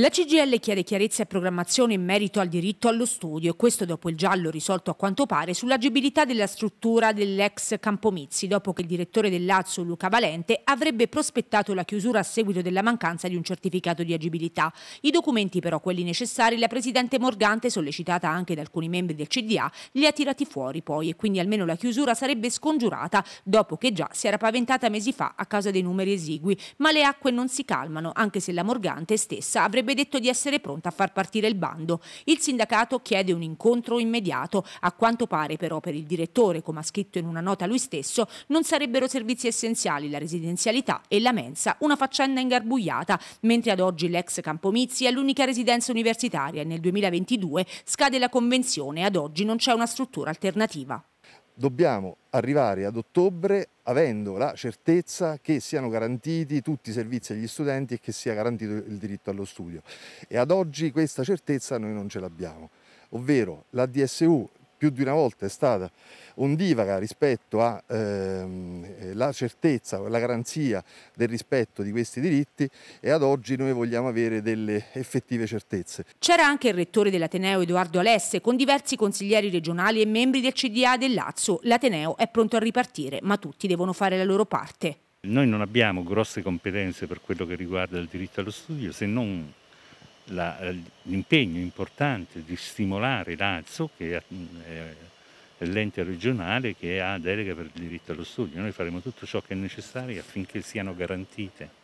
La CGL chiede chiarezza e programmazione in merito al diritto allo studio e questo dopo il giallo risolto a quanto pare sull'agibilità della struttura dell'ex Campomizzi dopo che il direttore del Lazio Luca Valente avrebbe prospettato la chiusura a seguito della mancanza di un certificato di agibilità. I documenti però quelli necessari la Presidente Morgante, sollecitata anche da alcuni membri del CDA, li ha tirati fuori poi e quindi almeno la chiusura sarebbe scongiurata dopo che già si era paventata mesi fa a causa dei numeri esigui. Ma le acque non si calmano anche se la Morgante stessa avrebbe avrebbe detto di essere pronta a far partire il bando. Il sindacato chiede un incontro immediato. A quanto pare però per il direttore, come ha scritto in una nota lui stesso, non sarebbero servizi essenziali la residenzialità e la mensa, una faccenda ingarbugliata, mentre ad oggi l'ex Campomizzi è l'unica residenza universitaria e nel 2022 scade la convenzione e ad oggi non c'è una struttura alternativa dobbiamo arrivare ad ottobre avendo la certezza che siano garantiti tutti i servizi agli studenti e che sia garantito il diritto allo studio. E ad oggi questa certezza noi non ce l'abbiamo, ovvero la DSU più di una volta è stata ondivaga rispetto alla ehm, certezza, alla garanzia del rispetto di questi diritti e ad oggi noi vogliamo avere delle effettive certezze. C'era anche il rettore dell'Ateneo Edoardo Alesse con diversi consiglieri regionali e membri del CDA del Lazio. L'Ateneo è pronto a ripartire ma tutti devono fare la loro parte. Noi non abbiamo grosse competenze per quello che riguarda il diritto allo studio se non eh, l'impegno importante di stimolare l'Azzo, che mm, è, è l'ente regionale che ha delega per il diritto allo studio. Noi faremo tutto ciò che è necessario affinché siano garantite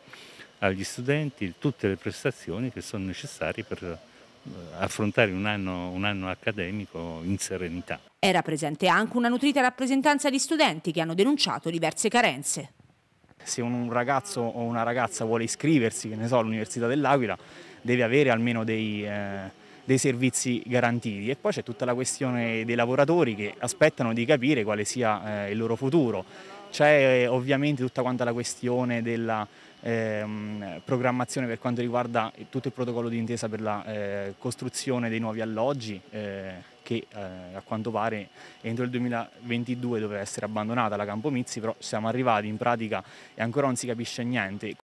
agli studenti tutte le prestazioni che sono necessarie per eh, affrontare un anno, un anno, accademico in serenità. Era presente anche una nutrita rappresentanza di studenti che hanno denunciato diverse carenze se un ragazzo o una ragazza vuole iscriversi, che ne so, all'Università dell'Aquila, deve avere almeno dei, eh, dei servizi garantiti. E poi c'è tutta la questione dei lavoratori che aspettano di capire quale sia eh, il loro futuro c'è eh, ovviamente tutta quanta la questione della ehm, programmazione per quanto riguarda tutto il protocollo di intesa per la eh, costruzione dei nuovi alloggi eh, che eh, a quanto pare entro il 2022 doveva essere abbandonata la Campomizzi, però siamo arrivati in pratica e ancora non si capisce niente.